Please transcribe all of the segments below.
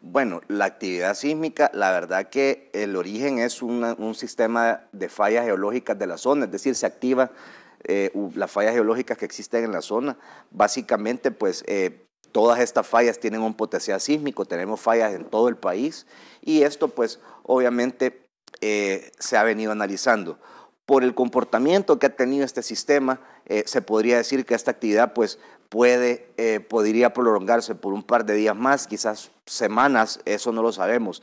Bueno, la actividad sísmica, la verdad que el origen es un sistema de fallas geológicas de la zona, es decir, se activa eh, las fallas geológicas que existen en la zona. Básicamente, pues eh, todas estas fallas tienen un potencial sísmico, tenemos fallas en todo el país y esto, pues obviamente, eh, se ha venido analizando por el comportamiento que ha tenido este sistema, eh, se podría decir que esta actividad pues, puede, eh, podría prolongarse por un par de días más, quizás semanas, eso no lo sabemos.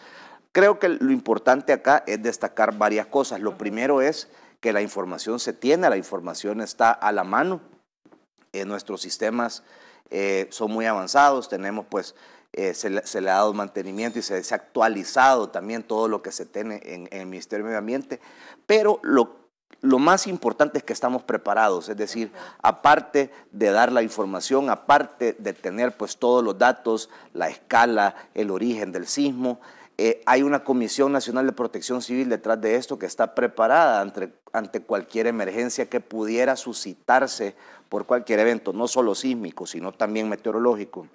Creo que lo importante acá es destacar varias cosas. Lo primero es que la información se tiene, la información está a la mano. Eh, nuestros sistemas son muy avanzados, tenemos pues se, le ha dado mantenimiento y se, ha actualizado también todo lo que se tiene en, el Ministerio de Medio Ambiente, pero lo lo más importante es que estamos preparados, es decir, aparte de dar la información, aparte de tener pues todos los datos, la escala, el origen del sismo, eh, hay una Comisión Nacional de Protección Civil detrás de esto que está preparada ante cualquier emergencia que pudiera suscitarse por cualquier evento, no solo sísmico, sino también meteorológico.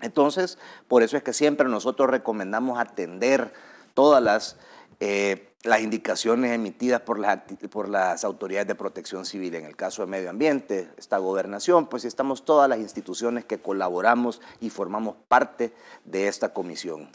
Entonces, por eso es que siempre nosotros recomendamos atender todas las eh, las indicaciones emitidas por las, por las autoridades de protección civil, en el caso de medio ambiente, esta gobernación, pues estamos todas las instituciones que colaboramos y formamos parte de esta comisión.